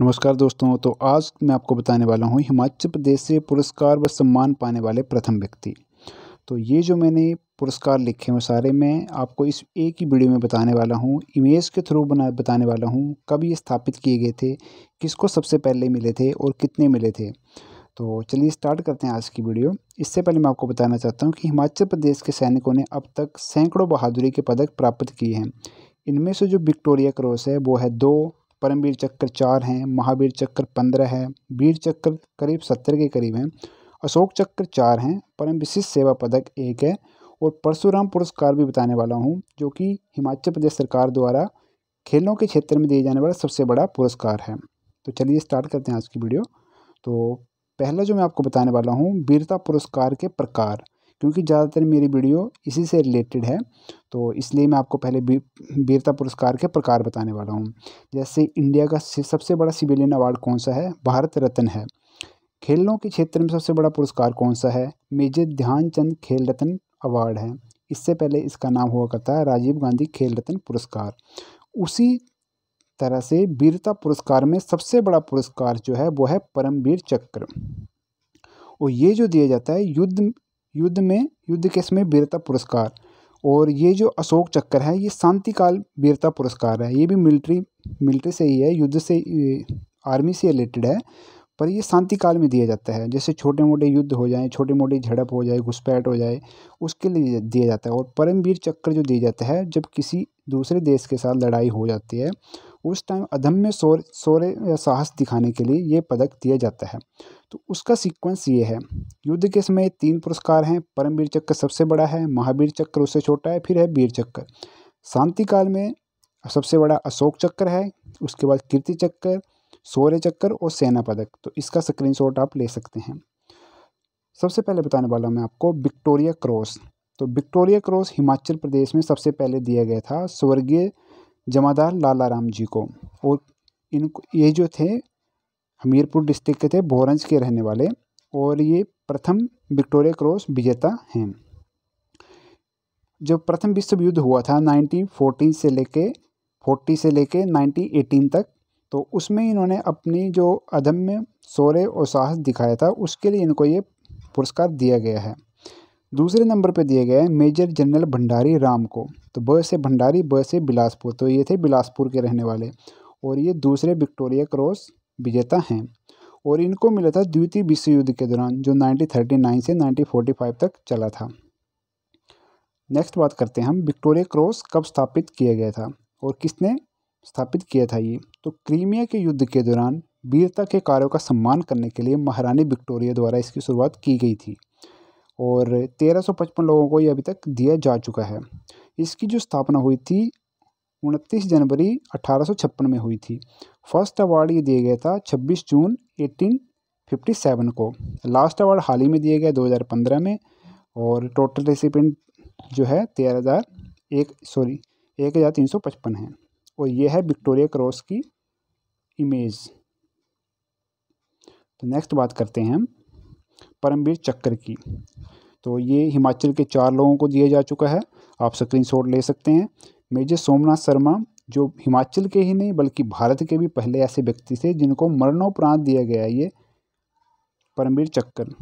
नमस्कार दोस्तों तो आज मैं आपको बताने वाला हूँ हिमाचल प्रदेश से पुरस्कार व सम्मान पाने वाले प्रथम व्यक्ति तो ये जो मैंने पुरस्कार लिखे हैं सारे मैं आपको इस एक ही वीडियो में बताने वाला हूँ इमेज के थ्रू बना बताने वाला हूँ कब ये स्थापित किए गए थे किसको सबसे पहले मिले थे और कितने मिले थे तो चलिए स्टार्ट करते हैं आज की वीडियो इससे पहले मैं आपको बताना चाहता हूँ कि हिमाचल प्रदेश के सैनिकों ने अब तक सैकड़ों बहादुरी के पदक प्राप्त किए हैं इनमें से जो विक्टोरिया क्रॉस है वो है दो परमवीर चक्र चार हैं महावीर चक्र पंद्रह है वीर चक्र करीब सत्तर के करीब हैं अशोक चक्र चार हैं परम विशिष्ट सेवा पदक एक है और परशुराम पुरस्कार भी बताने वाला हूँ जो कि हिमाचल प्रदेश सरकार द्वारा खेलों के क्षेत्र में दिए जाने वाला सबसे बड़ा पुरस्कार है तो चलिए स्टार्ट करते हैं आज की वीडियो तो पहला जो मैं आपको बताने वाला हूँ वीरता पुरस्कार के प्रकार क्योंकि ज़्यादातर मेरी वीडियो इसी से रिलेटेड है तो इसलिए मैं आपको पहले वीरता पुरस्कार के प्रकार बताने वाला हूँ जैसे इंडिया का सबसे बड़ा सिविलियन अवार्ड कौन सा है भारत रत्न है खेलों के क्षेत्र में सबसे बड़ा पुरस्कार कौन सा है मेजर ध्यानचंद खेल रत्न अवार्ड है इससे पहले इसका नाम हुआ करता है राजीव गांधी खेल रत्न पुरस्कार उसी तरह से वीरता पुरस्कार में सबसे बड़ा पुरस्कार जो है वो है परमवीर चक्र और ये जो दिया जाता है युद्ध युद्ध में युद्ध के समय वीरता पुरस्कार और ये जो अशोक चक्कर है ये शांतिकाल वीरता पुरस्कार है ये भी मिलिट्री मिलिट्री से ही है युद्ध से आर्मी से रिलेटेड है पर ये शांतिकाल में दिया जाता है जैसे छोटे मोटे युद्ध हो जाए छोटे मोटे झड़प हो जाए घुसपैठ हो जाए उसके लिए दिया जाता है और परमवीर चक्र जो दिया जाता है जब किसी दूसरे देश के साथ लड़ाई हो जाती है उस टाइम अधम्य शौर शौर्य या साहस दिखाने के लिए ये पदक दिया जाता है तो उसका सीक्वेंस ये है युद्ध के समय तीन पुरस्कार हैं परमवीर चक्र सबसे बड़ा है महावीर चक्र उससे छोटा है फिर है वीर चक्र शांति काल में सबसे बड़ा अशोक चक्र है उसके बाद कीर्ति चक्र शौर्य चक्र और सेना पदक तो इसका स्क्रीनशॉट आप ले सकते हैं सबसे पहले बताने वाला हूँ मैं आपको विक्टोरिया क्रॉस तो विक्टोरिया क्रॉस हिमाचल प्रदेश में सबसे पहले दिया गया था स्वर्गीय जमादार लाला राम जी को और इनको ये जो थे हमीरपुर डिस्ट्रिक्ट के थे भोरंज के रहने वाले और ये प्रथम विक्टोरिया क्रॉस विजेता हैं जो प्रथम विश्व युद्ध हुआ था 1914 से लेके 40 से लेके 1918 तक तो उसमें इन्होंने अपनी जो अदम्य शौर्य और साहस दिखाया था उसके लिए इनको ये पुरस्कार दिया गया है दूसरे नंबर पे दिए गए मेजर जनरल भंडारी राम को तो ब से भंडारी ब से बिलासपुर तो ये थे बिलासपुर के रहने वाले और ये दूसरे विक्टोरिया क्रॉस विजेता हैं और इनको मिला था द्वितीय विश्व युद्ध के दौरान जो 1939 से 1945 तक चला था नेक्स्ट बात करते हैं हम विक्टोरिया क्रॉस कब स्थापित किया गया था और किसने स्थापित किया था ये तो क्रीमिया के युद्ध के दौरान वीरता के कार्यों का सम्मान करने के लिए महारानी विक्टोरिया द्वारा इसकी शुरुआत की गई थी और 1355 लोगों को ये अभी तक दिया जा चुका है इसकी जो स्थापना हुई थी उनतीस जनवरी अठारह में हुई थी फर्स्ट अवार्ड ये दिया गया था 26 जून 1857 को लास्ट अवार्ड हाल ही में दिया गया 2015 में और टोटल रेसिपेंट जो है तेरह हज़ार एक सॉरी एक हज़ार तीन सौ पचपन है और ये है विक्टोरिया क्रॉस की इमेज तो नेक्स्ट बात करते हैं हम परमवीर चक्र की तो ये हिमाचल के चार लोगों को दिया जा चुका है आप शॉट ले सकते हैं मेजर सोमनाथ शर्मा जो हिमाचल के ही नहीं बल्कि भारत के भी पहले ऐसे व्यक्ति थे जिनको मरणोपरांत दिया गया ये परमवीर चक्कर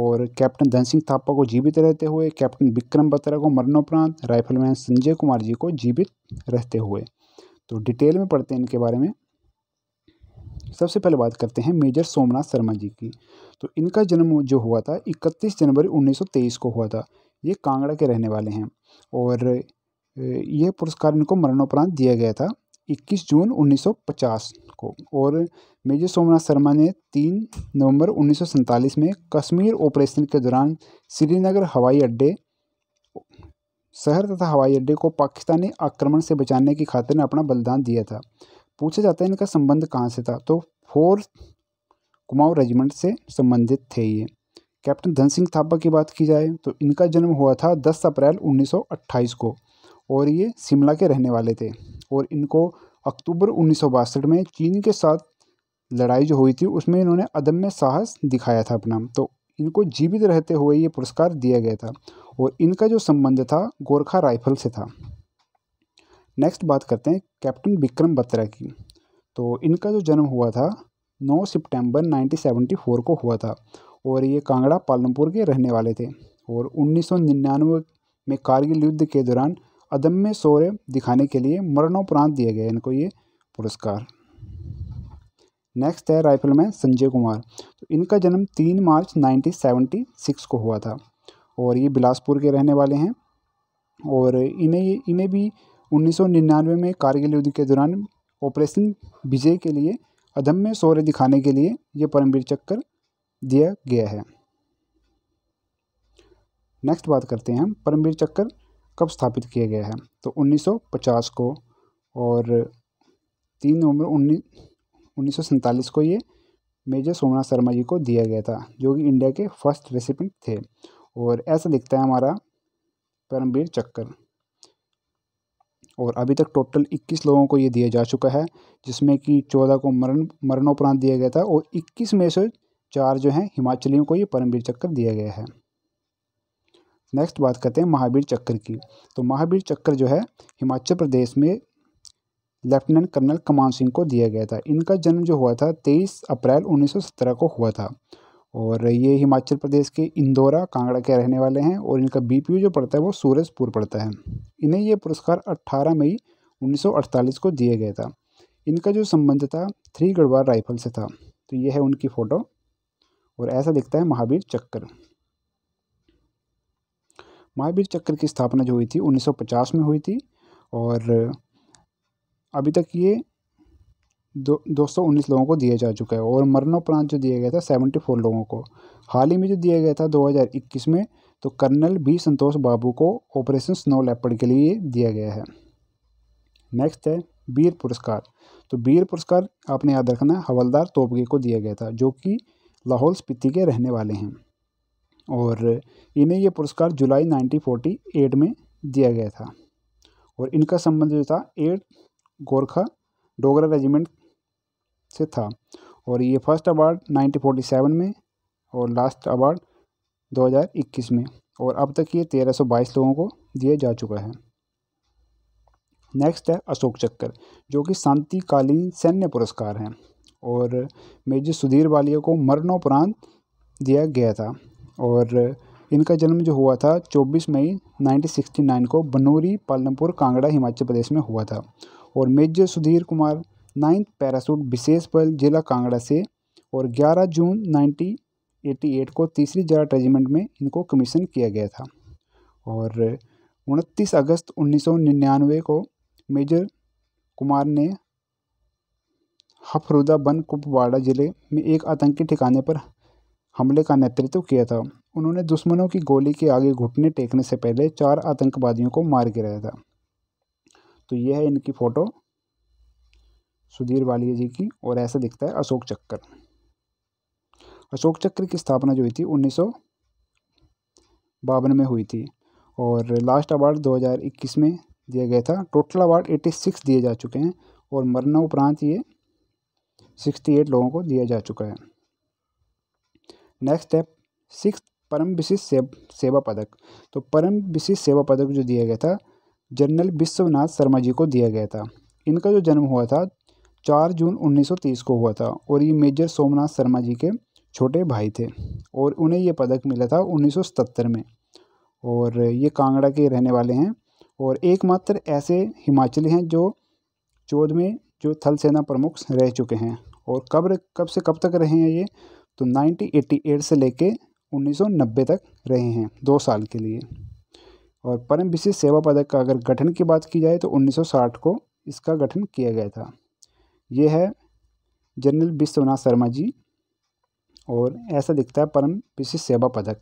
और कैप्टन धन सिंह थापा को जीवित रहते हुए कैप्टन विक्रम बत्रा को मरणोपरांत राइफलमैन संजय कुमार जी को जीवित रहते हुए तो डिटेल में पढ़ते हैं इनके बारे में सबसे पहले बात करते हैं मेजर सोमनाथ शर्मा जी की तो इनका जन्म जो हुआ था 31 जनवरी 1923 को हुआ था ये कांगड़ा के रहने वाले हैं और यह पुरस्कार इनको मरणोपरांत दिया गया था 21 जून 1950 को और मेजर सोमनाथ शर्मा ने 3 नवंबर उन्नीस में कश्मीर ऑपरेशन के दौरान श्रीनगर हवाई अड्डे शहर तथा हवाई अड्डे को पाकिस्तानी आक्रमण से बचाने की खातिर ने अपना बलिदान दिया था पूछा जाता है इनका संबंध कहाँ से था तो फोर्थ कुमाऊँ रेजिमेंट से संबंधित थे ये कैप्टन धन सिंह थापा की बात की जाए तो इनका जन्म हुआ था 10 अप्रैल 1928 को और ये शिमला के रहने वाले थे और इनको अक्टूबर उन्नीस में चीन के साथ लड़ाई जो हुई थी उसमें इन्होंने अदम्य साहस दिखाया था अपना तो इनको जीवित रहते हुए ये पुरस्कार दिया गया था और इनका जो संबंध था गोरखा राइफल से था नेक्स्ट बात करते हैं कैप्टन विक्रम बत्रा की तो इनका जो जन्म हुआ था 9 सितंबर 1974 को हुआ था और ये कांगड़ा पालमपुर के रहने वाले थे और 1999 में कारगिल युद्ध के दौरान अदम्य शौर्य दिखाने के लिए मरणोपरांत दिए गए इनको ये पुरस्कार नेक्स्ट है राइफलमैन संजय कुमार तो इनका जन्म 3 मार्च 1976 को हुआ था और ये बिलासपुर के रहने वाले हैं और इन्हें इन्हें भी 1999 में कारगिल युद्ध के दौरान ऑपरेशन विजय के लिए अधम्य शौर्य दिखाने के लिए यह परमवीर चक्कर दिया गया है नेक्स्ट बात करते हैं हम परमवीर चक्कर कब स्थापित किया गया है तो 1950 को और तीन नवंबर उन्नीस उन्नीस को ये मेजर सोमनाथ शर्मा जी को दिया गया था जो कि इंडिया के फर्स्ट रेसिपेंट थे और ऐसा दिखता है हमारा परमवीर चक्कर और अभी तक टोटल 21 लोगों को ये दिया जा चुका है जिसमें कि 14 को मरण मरणोपरांत दिया गया था और 21 में से चार जो हैं हिमाचलियों को ये परमवीर चक्कर दिया गया है नेक्स्ट बात करते हैं महावीर चक्कर की तो महावीर चक्कर जो है हिमाचल प्रदेश में लेफ्टिनेंट कर्नल कमान सिंह को दिया गया था इनका जन्म जो हुआ था 23 अप्रैल 1917 को हुआ था और ये हिमाचल प्रदेश के इंदौरा कांगड़ा के रहने वाले हैं और इनका बी जो पड़ता है वो सूरजपुर पड़ता है इन्हें ये पुरस्कार 18 मई 1948 को दिया गया था इनका जो संबंध था थ्री गढ़वाल राइफल से था तो ये है उनकी फ़ोटो और ऐसा दिखता है महावीर चक्कर महावीर चक्कर की स्थापना जो हुई थी 1950 में हुई थी और अभी तक ये दो दो सौ उन्नीस लोगों को दिया जा चुका है और मरणोपरांत जो दिया गया था सेवेंटी फोर लोगों को हाल ही में जो दिया गया था दो हज़ार इक्कीस में तो कर्नल बी संतोष बाबू को ऑपरेशन स्नो लेपर्ड के लिए दिया गया है नेक्स्ट है वीर पुरस्कार तो वीर पुरस्कार आपने याद रखना है हवलदार तोपगे को दिया गया था जो कि लाहौल स्पीति के रहने वाले हैं और इन्हें यह पुरस्कार जुलाई नाइनटीन में दिया गया था और इनका संबंध जो था एट गोरखा डोगरा रेजिमेंट से था और ये फर्स्ट अवार्ड 1947 में और लास्ट अवार्ड 2021 में और अब तक ये 1322 लोगों को दिया जा चुका है नेक्स्ट है अशोक चक्कर जो कि शांतिकालीन सैन्य पुरस्कार हैं और मेजर सुधीर वालिया को मरणोपरांत दिया गया था और इनका जन्म जो हुआ था 24 मई 1969 को बनोरी पालमपुर कांगड़ा हिमाचल प्रदेश में हुआ था और major Sudhir Kumar ninth parachute विशेष बल जिला कांगड़ा से और 11 जून 1988 को तीसरी जाट रेजिमेंट में इनको कमीशन किया गया था और 29 अगस्त 1999 को मेजर कुमार ने हफरुदा बन कुपवाड़ा ज़िले में एक आतंकी ठिकाने पर हमले का नेतृत्व किया था उन्होंने दुश्मनों की गोली के आगे घुटने टेकने से पहले चार आतंकवादियों को मार गिराया था तो यह है इनकी फ़ोटो सुधीर वालिया जी की और ऐसा दिखता है अशोक चक्र अशोक चक्र की स्थापना जो हुई थी उन्नीस बावन में हुई थी और लास्ट अवार्ड 2021 में दिया गया था टोटल अवार्ड 86 दिए जा चुके हैं और उपरांत ये 68 लोगों को दिया जा चुका है नेक्स्ट स्टेप सिक्स परम विशिष्ट सेव, सेवा पदक तो परम विशिष्ट सेवा पदक जो दिया गया था जनरल विश्वनाथ शर्मा जी को दिया गया था इनका जो जन्म हुआ था चार जून 1930 को हुआ था और ये मेजर सोमनाथ शर्मा जी के छोटे भाई थे और उन्हें ये पदक मिला था 1977 में और ये कांगड़ा के रहने वाले हैं और एकमात्र ऐसे हिमाचली हैं जो चौदह में जो थल सेना प्रमुख रह चुके हैं और कब कब से कब तक रहे हैं ये तो 1988 से लेके 1990 तक रहे हैं दो साल के लिए और परम विशेष सेवा पदक का अगर गठन की बात की जाए तो उन्नीस को इसका गठन किया गया था ये है जनरल विश्वनाथ शर्मा जी और ऐसा दिखता है परम विशिष्ट सेवा पदक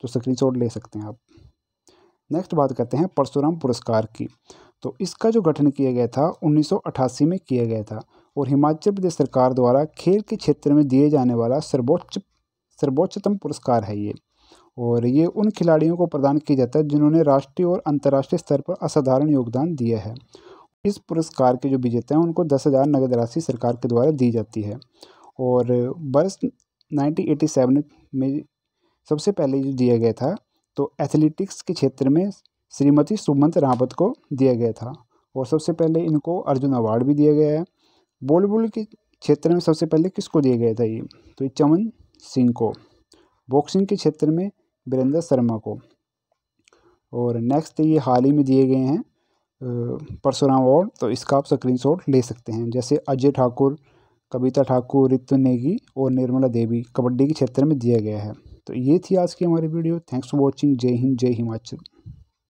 तो स्क्रीनशॉट ले सकते हैं आप नेक्स्ट बात करते हैं परशुराम पुरस्कार की तो इसका जो गठन किया गया था 1988 में किया गया था और हिमाचल प्रदेश सरकार द्वारा खेल के क्षेत्र में दिए जाने वाला सर्वोच्च सर्वोच्चतम पुरस्कार है ये और ये उन खिलाड़ियों को प्रदान किया जाता है जिन्होंने राष्ट्रीय और अंतर्राष्ट्रीय स्तर पर असाधारण योगदान दिया है इस पुरस्कार के जो विजेता हैं उनको दस हज़ार नगद राशि सरकार के द्वारा दी जाती है और वर्ष नाइनटीन एटी सेवन में सबसे पहले जो दिया गया था तो एथलेटिक्स के क्षेत्र में श्रीमती सुमंत रावत को दिया गया था और सबसे पहले इनको अर्जुन अवार्ड भी दिया गया है बॉलीवुड के क्षेत्र में सबसे पहले किसको दिया गया था ये तो चमन सिंह को बॉक्सिंग के क्षेत्र में वीरेंद्र शर्मा को और नेक्स्ट ये हाल ही में दिए गए हैं परशुराम अवार्ड तो इसका आप स्क्रीन ले सकते हैं जैसे अजय ठाकुर कविता ठाकुर रितु नेगी और निर्मला देवी कबड्डी के क्षेत्र में दिया गया है तो ये थी आज की हमारी वीडियो थैंक्स फॉर वॉचिंग जय हिंद जय हिमाचल